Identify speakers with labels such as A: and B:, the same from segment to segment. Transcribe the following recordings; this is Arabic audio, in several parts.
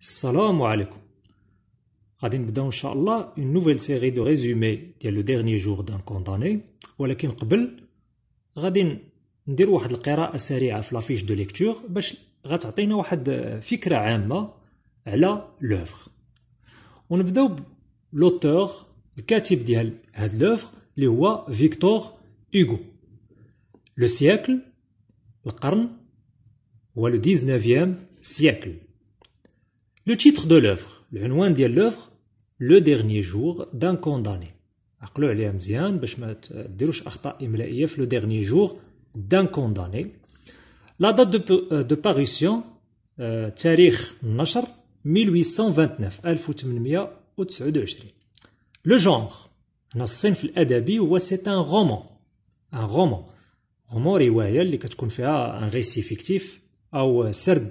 A: السلام عليكم غادي نبداو ان شاء الله اون نوفيل سيري دو ريزومي ديال لو ديرني جور دان كونداني ولكن قبل غادي ندير واحد القراءه سريعه في لافيش دو ليكتور باش غتعطينا واحد فكره عامه على لوفر ونبداو بلوتور الكاتب ديال هاد لوفر اللي هو فيكتور هوغو لو سيكل القرن هو لو 19 سيكل Le titre de l'œuvre, le nom de l'œuvre, le dernier jour d'un condamné. Aqlou alayha mzyan باش ما ديروش اخطاء املائيه في le dernier jour d'un condamné. La date de, euh, de parution, euh, tarikh nashr 1829-1829. Le genre, هنا الصين في الادبي c'est un roman. Un roman. Roman riwaya اللي كتكون فيها un récit fictif ou euh, sard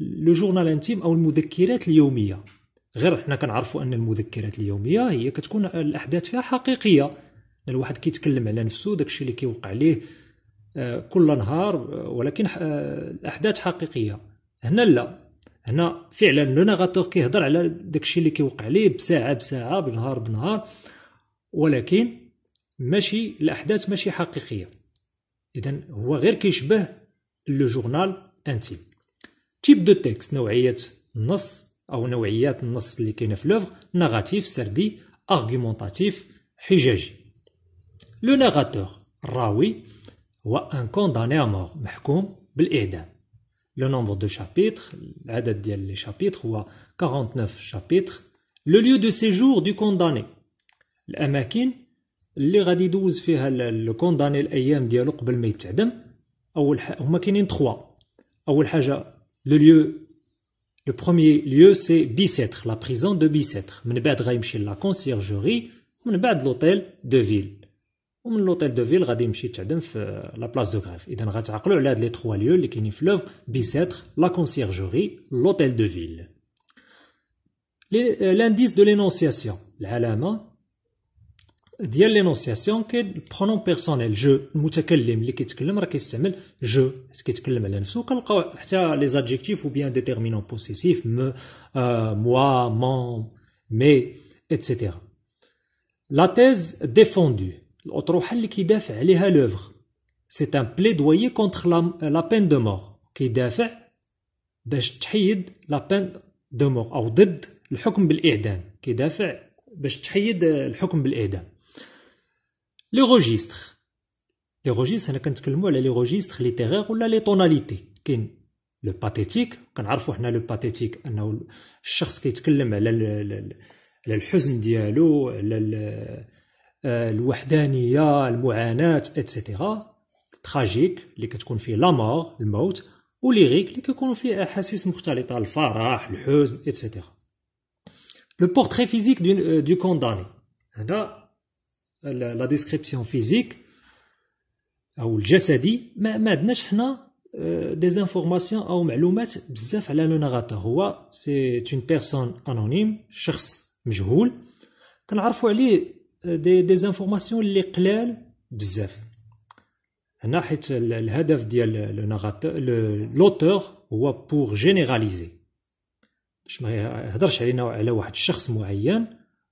A: لو جورنال انتيم او المذكرات اليوميه غير حنا كنعرفوا ان المذكرات اليوميه هي كتكون الاحداث فيها حقيقيه الواحد كيتكلم على نفسه داكشي اللي كيوقع ليه آه، كل نهار آه، ولكن آه، الاحداث حقيقيه هنا لا هنا فعلا لو ناغاتور كيهضر على داكشي اللي كيوقع ليه بساعه بساعه بنهار بنهار ولكن ماشي الاحداث ماشي حقيقيه اذا هو غير كيشبه لو جورنال انتيم تيب دو تيكست نوعيه النص او نوعيات النص اللي كاينه في لوفغ نغاتيف سردي ارغيمونتاتيف حجاجي لو ناغاتور الراوي هو ان كونداني ا مور محكوم بالاعدام لو نومبر دو شابيتر العدد ديال لي شابيتر هو 49 شابيتر لو ليو دو سيجور دو كونداني الاماكن اللي غادي يدوز فيها لو كونداني الايام ديالو قبل ما يتعدم اول حاجه هما كاينين 3 اول حاجه le lieu, le premier lieu, c'est Bicêtre, la prison de Bicêtre. Mnebad Raimchil, la conciergerie. de l'hôtel de ville. Mnebad l'hôtel de ville, Radimchil Tchademf, euh, la place de grève. Et dans le les trois lieux, les Kenif Bicêtre, la conciergerie, l'hôtel de ville. Euh, l'indice de l'énonciation. L'alama, dial l'énonciation que le pronom personnel, je, le qui te kalim, je, ce qui te kalim, les adjectifs ou bien déterminants possessifs, me, euh، moi, mon, mais, etc. La thèse défendue, l'autre, qui défend l'œuvre, c'est un plaidoyer contre la peine de mort, qui défait, la peine de mort, ou ضد le jugement bel-eidan, qui défend la peine le mort, la peine de mort, les registres. Les registres, c'est les registres littéraires ou les tonalités. Le pathétique, quand on a le pathétique, c'est le chers qui est le ديالو على الوحدانية المعاناة etc qui le كتكون فيه mort ou وليغيك le le فيه le مختلطة le الحزن euh, etc le portrait physique euh, du condamné la, description physique ou le jassadi, mais nous avons euh, des informations ou des informations à le narrateur. C'est une personne anonyme, un Nous avons des, informations qui sont claires, بزاف. ناحيه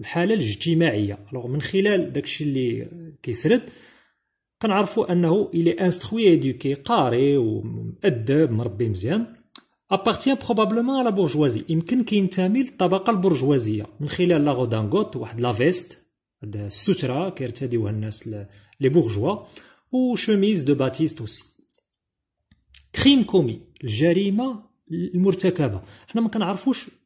A: الحاله الاجتماعيه الوغ من خلال داكشي اللي كيسرد كنعرفوا انه الي انستخوي ايديوكي قاري ومؤدب مربي مزيان ابارتيان بروبابلومون لا بورجوازي يمكن كينتمي للطبقه البرجوازيه من خلال لا غودانغوت واحد لا فيست هاد الستره كيرتديوها الناس لي بورجوا وشوميز دو باتيست اوسي كريم كومي الجريمه المرتكبه حنا ما كنعرفوش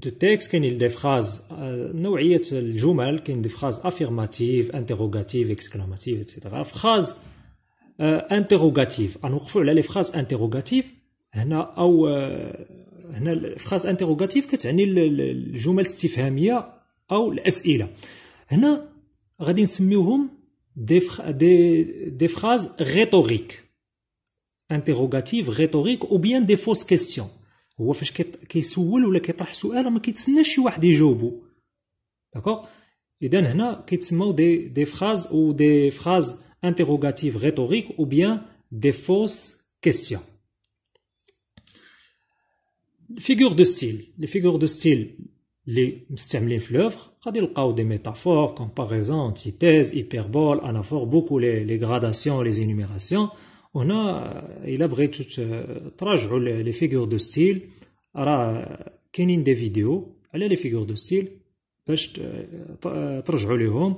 A: دو تيكست كاين دي فراز نوعيه الجمل كاين دي فراز افيرماتيف انتروغاتيف اكسكلاماتيف اتسيتيرا فراز انتروغاتيف غنوقفوا على لي فراز انتروغاتيف هنا او هنا الفراز انتروغاتيف كتعني الجمل الاستفهاميه او الاسئله هنا غادي نسميوهم دي فخ... دي دي فراز ريتوريك انتروغاتيف ريتوريك او بيان دي فوس كيستيون Il ne se pose pas de question, mais il ne se pose pas de réponse. Donc, ici, on appelle ça des phrases interrogatives rhétoriques ou bien des fausses questions. Les figures de style. Les figures de style les sont utilisées dans l'œuvre. On a des métaphores, comparaisons, antithèses, thèses, des hyperboles, anaphores, beaucoup les gradations, les énumérations. وهنا الا بغيتو تراجعوا لي فيغور دو ستيل راه كاينين دي فيديو على لي فيغور دو ستيل باش ترجعوا ليهم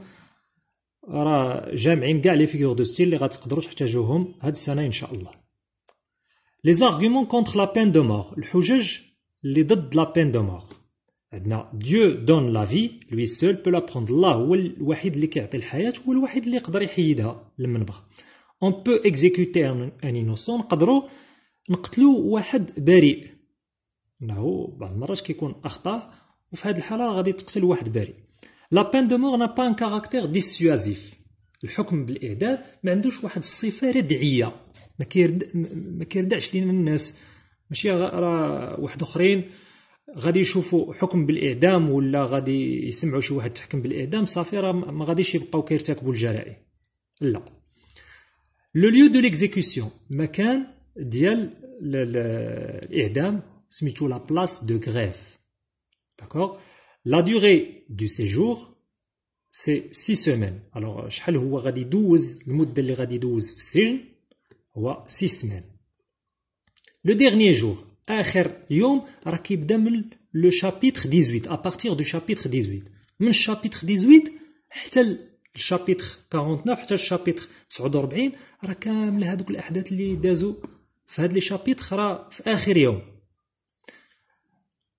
A: راه جامعين كاع لي فيغور دو ستيل اللي غتقدروا تحتاجوهم هاد السنه ان شاء الله لي زارغومون كونتر لا بين دو مور الحجج اللي ضد لا بين دو مور عندنا ديو دون لا في لوي سول بو لا بروند الله هو الوحيد اللي كيعطي الحياه هو الوحيد اللي يقدر يحيدها لمن بغى اون بو اكزيكوتي ان انوسون نقدروا نقتلوا واحد بريء انه بعض المرات كيكون اخطاء وفي هذه الحاله غادي تقتل واحد بريء لا بين دو مور نا با ان كاركتير ديسوازيف الحكم بالاعدام ما عندوش واحد الصفه ردعيه ما كيرد ما كيردعش لينا الناس ماشي راه واحد اخرين غادي يشوفوا حكم بالاعدام ولا غادي يسمعوا شي واحد تحكم بالاعدام صافي راه ما غاديش يبقاو كيرتكبوا الجرائم لا Le lieu de l'exécution, makan ديال l'idam, سميتو la place de grève. D'accord La durée du séjour, c'est six semaines. Alors, شحال هو غادي المده اللي غادي 6 semaines. Le dernier jour, آخر yom راه le chapitre 18 à partir du chapitre 18. Le chapitre 18 le... الشابيتر 49 حتى الشابيتر 49 راه كامل هذوك الاحداث اللي دازوا في هاد لي شابيتر راه في اخر يوم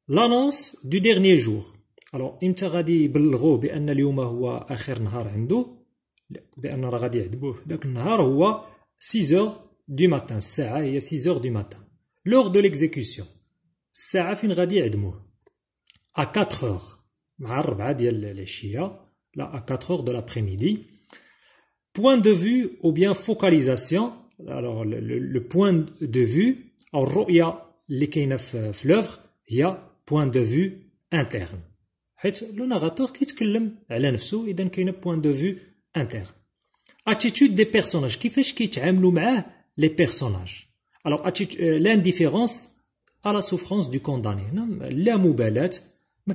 A: لانونس دو ديرني جور الو امتى غادي يبلغوه بان اليوم هو اخر نهار عنده بان راه غادي يعذبوه داك النهار هو 6 دو ماتان الساعه هي 6 دو ماتان لور دو ليكزيكوسيون الساعه فين غادي يعدموه ا 4 مع الربعه ديال العشيه à 4 heures de l'après-midi. Point de vue ou bien focalisation, alors le, point de vue, il y a les l'œuvre, euh, il y a point de vue interne. Le narrateur qui se point de vue interne. Attitude des personnages. Qui fait que les personnages Alors, euh, l'indifférence à la souffrance du condamné. La moubalat, ما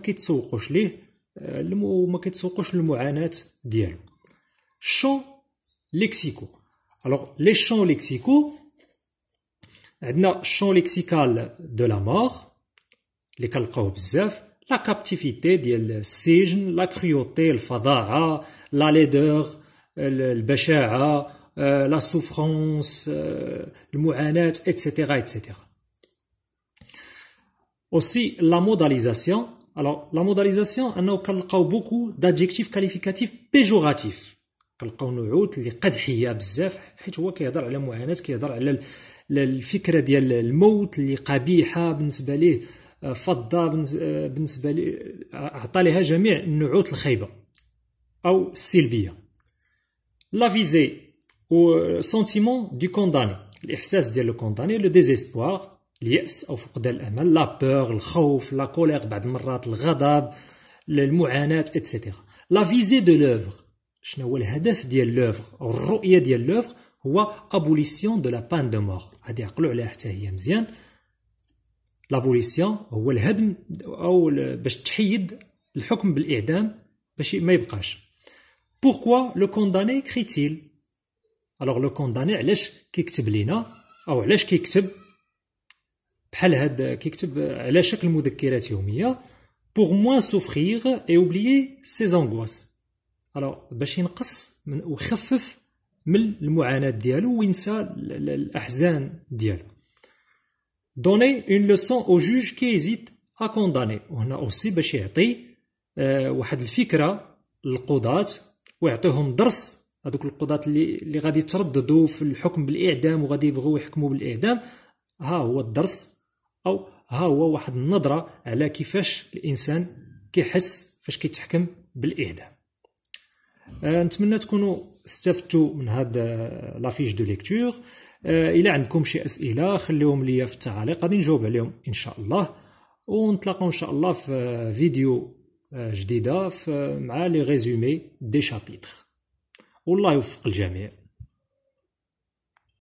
A: ليه le mot Mokitso Koch, le mot ⁇ annet Champs lexicaux. Alors, les champs lexicaux, maintenant, champ lexical de la mort, les calcabsef, la captivité, dit le sijne, la cruauté, le fada, la laideur, le béché, la souffrance, le mot ⁇ etc. Etc. Aussi, la modalisation. Alors, la modalisation, on a beaucoup d'adjectifs qualificatifs péjoratifs. كنلقاو نعوت اللي قدحيه بزاف حيت هو كيهضر على معاناه كيهضر على الفكره ديال الموت اللي قبيحه بالنسبه ليه آه، فضه آه، بالنسبه ليه آه، عطى لها جميع النعوت الخايبه او السلبيه لا فيزي و سونتيمون دو كونداني الاحساس ديال لو كونداني لو ديزيسبوار اليأس أو فقدان الأمل لا بور الخوف لا كوليغ بعض المرات الغضب المعاناة اتسيتيرا لا فيزي دو لوفر شنو هو الهدف ديال لوفر الرؤية ديال لوفر هو ابوليسيون دو لا بان دو مور هادي عقلوا عليها حتى هي مزيان لابوليسيون هو الهدم او باش تحيد الحكم بالاعدام باش ما يبقاش بوركوا لو كونداني كريتيل الوغ لو كونداني علاش كيكتب لينا او علاش كيكتب بحال هاد كيكتب على شكل مذكرات يوميه بوغ موا سوفخيغ اي اوبليي سي زونغواس الو باش ينقص من ويخفف من المعاناه ديالو وينسى الاحزان ديالو دوني اون لوسون او جوج كي يزيد ا كونداني وهنا اوسي باش يعطي أه واحد الفكره للقضاة ويعطيهم درس هذوك القضاة اللي اللي غادي يترددوا في الحكم بالاعدام وغادي يبغوا يحكموا بالاعدام ها هو الدرس او ها هو واحد النظره على كيفاش الانسان كيحس فاش كيتحكم بالاهدام آه، نتمنى تكونوا استفدتوا من هذا آه، لافيش دو ليكتور آه، الى عندكم شي اسئله خليهم ليا في التعاليق غادي نجاوب عليهم ان شاء الله ونتلاقاو ان شاء الله في فيديو جديده في مع لي ريزومي دي شابيتر والله يوفق الجميع